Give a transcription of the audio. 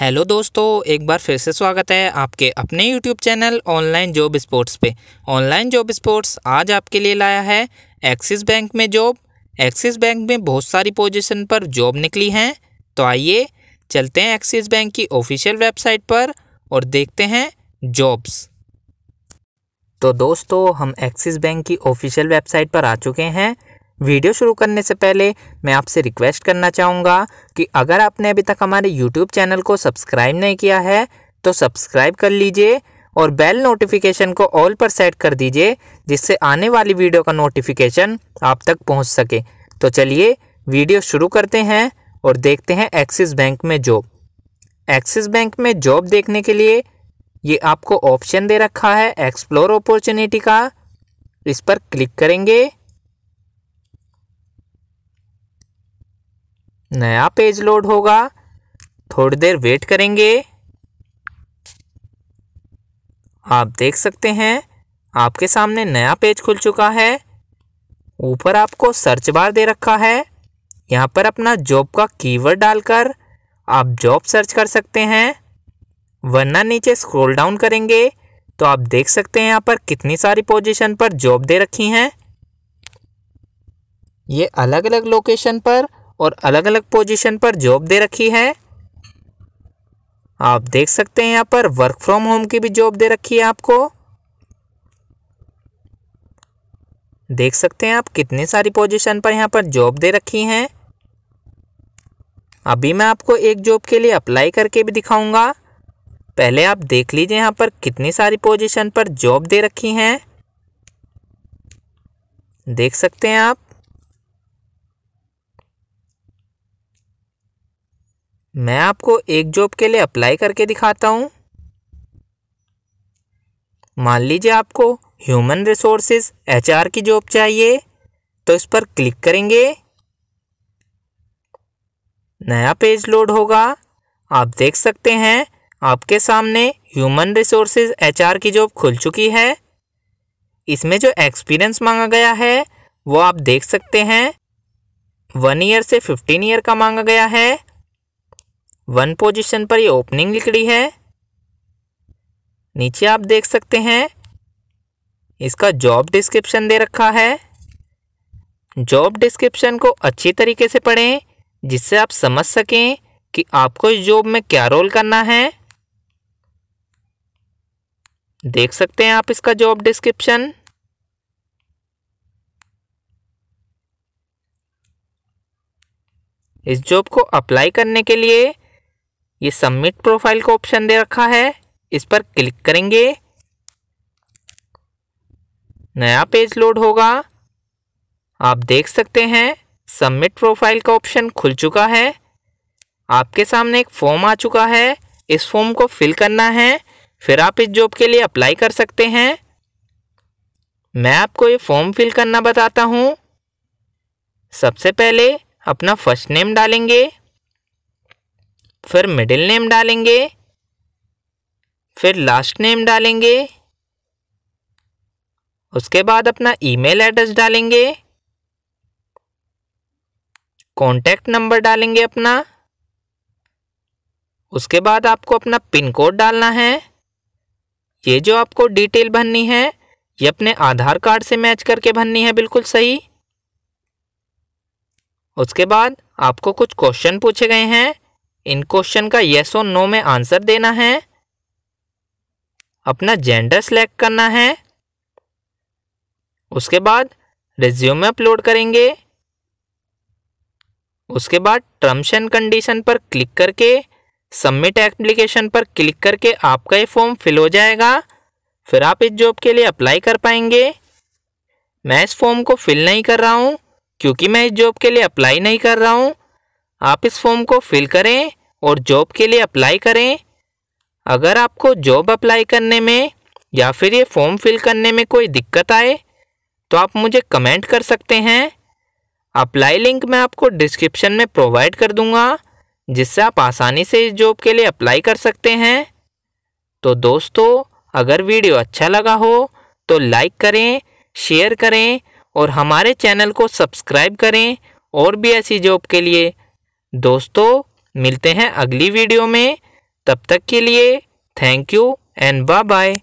hello दोस्तों एक बार फिर से स्वागत है आपके अपने YouTube channel online job sports पे ऑनलाइन जॉब स्पोर्ट्स आज आपके लिए लाया है एक्सिस बैंक में जॉब एक्सिस बैंक में बहुत सारी पोजीशन पर जॉब निकली हैं तो आइए चलते हैं एक्सिस बैंक की ऑफिशियल वेबसाइट पर और देखते हैं जॉब्स तो दोस्तों हम एक्सिस बैंक की ऑफिशियल वेबसाइट पर आ चुके हैं वीडियो शुरू करने से पहले मैं आपसे रिक्वेस्ट करना चाहूँगा कि अगर आपने अभी तक हमारे यूट्यूब चैनल को सब्सक्राइब नहीं किया है तो सब्सक्राइब कर लीजिए और बेल नोटिफिकेशन को ऑल पर सेट कर दीजिए जिससे आने वाली वीडियो का नोटिफिकेशन आप तक पहुँच सके तो चलिए वीडियो शुरू करते हैं और देखते हैं एक्सिस बैंक में जॉब एक्सिस बैंक में जॉब देखने के लिए ये आपको ऑप्शन दे रखा है एक्सप्लोर अपॉर्चुनिटी का इस पर क्लिक करेंगे नया पेज लोड होगा थोड़ी देर वेट करेंगे आप देख सकते हैं आपके सामने नया पेज खुल चुका है ऊपर आपको सर्च बार दे रखा है यहाँ पर अपना जॉब का कीवर्ड डालकर आप जॉब सर्च कर सकते हैं वरना नीचे स्क्रॉल डाउन करेंगे तो आप देख सकते हैं यहाँ पर कितनी सारी पोजीशन पर जॉब दे रखी हैं ये अलग अलग लोकेशन पर और अलग अलग पोजीशन पर जॉब दे रखी है आप देख सकते हैं यहाँ पर वर्क फ्रॉम होम की भी जॉब दे रखी है आपको देख सकते हैं आप कितने सारी पोजीशन पर यहाँ पर जॉब दे रखी हैं अभी मैं आपको एक जॉब के लिए अप्लाई करके भी दिखाऊंगा पहले आप देख लीजिए यहाँ पर कितनी सारी पोजीशन पर जॉब दे रखी हैं देख सकते हैं आप मैं आपको एक जॉब के लिए अप्लाई करके दिखाता हूँ मान लीजिए आपको ह्यूमन रिसोर्सेज एचआर की जॉब चाहिए तो इस पर क्लिक करेंगे नया पेज लोड होगा आप देख सकते हैं आपके सामने ह्यूमन रिसोर्सेज एचआर की जॉब खुल चुकी है इसमें जो एक्सपीरियंस मांगा गया है वो आप देख सकते हैं वन ईयर से फिफ्टीन ईयर का मांगा गया है वन पोजीशन पर ये ओपनिंग निकली है नीचे आप देख सकते हैं इसका जॉब डिस्क्रिप्शन दे रखा है जॉब डिस्क्रिप्शन को अच्छी तरीके से पढ़ें जिससे आप समझ सकें कि आपको इस जॉब में क्या रोल करना है देख सकते हैं आप इसका जॉब डिस्क्रिप्शन इस जॉब को अप्लाई करने के लिए ये सबमिट प्रोफाइल का ऑप्शन दे रखा है इस पर क्लिक करेंगे नया पेज लोड होगा आप देख सकते हैं सबमिट प्रोफाइल का ऑप्शन खुल चुका है आपके सामने एक फॉर्म आ चुका है इस फॉर्म को फिल करना है फिर आप इस जॉब के लिए अप्लाई कर सकते हैं मैं आपको ये फॉर्म फिल करना बताता हूँ सबसे पहले अपना फर्स्ट नेम डालेंगे फिर मिडिल नेम डालेंगे फिर लास्ट नेम डालेंगे उसके बाद अपना ईमेल एड्रेस डालेंगे कॉन्टैक्ट नंबर डालेंगे अपना उसके बाद आपको अपना पिन कोड डालना है ये जो आपको डिटेल भरनी है ये अपने आधार कार्ड से मैच करके भरनी है बिल्कुल सही उसके बाद आपको कुछ क्वेश्चन पूछे गए हैं इन क्वेश्चन का येस और नो में आंसर देना है अपना जेंडर सेलेक्ट करना है उसके बाद रिज्यूमे अपलोड करेंगे उसके बाद टर्म्स एंड कंडीशन पर क्लिक करके सबमिट एप्लीकेशन पर क्लिक करके आपका ये फॉर्म फिल हो जाएगा फिर आप इस जॉब के लिए अप्लाई कर पाएंगे मैं इस फॉर्म को फिल नहीं कर रहा हूँ क्योंकि मैं इस जॉब के लिए अप्लाई नहीं कर रहा हूँ आप इस फॉर्म को फिल करें और जॉब के लिए अप्लाई करें अगर आपको जॉब अप्लाई करने में या फिर ये फॉर्म फिल करने में कोई दिक्कत आए तो आप मुझे कमेंट कर सकते हैं अप्लाई लिंक मैं आपको डिस्क्रिप्शन में प्रोवाइड कर दूंगा जिससे आप आसानी से इस जॉब के लिए अप्लाई कर सकते हैं तो दोस्तों अगर वीडियो अच्छा लगा हो तो लाइक करें शेयर करें और हमारे चैनल को सब्सक्राइब करें और भी ऐसी जॉब के लिए दोस्तों मिलते हैं अगली वीडियो में तब तक के लिए thank you and bye bye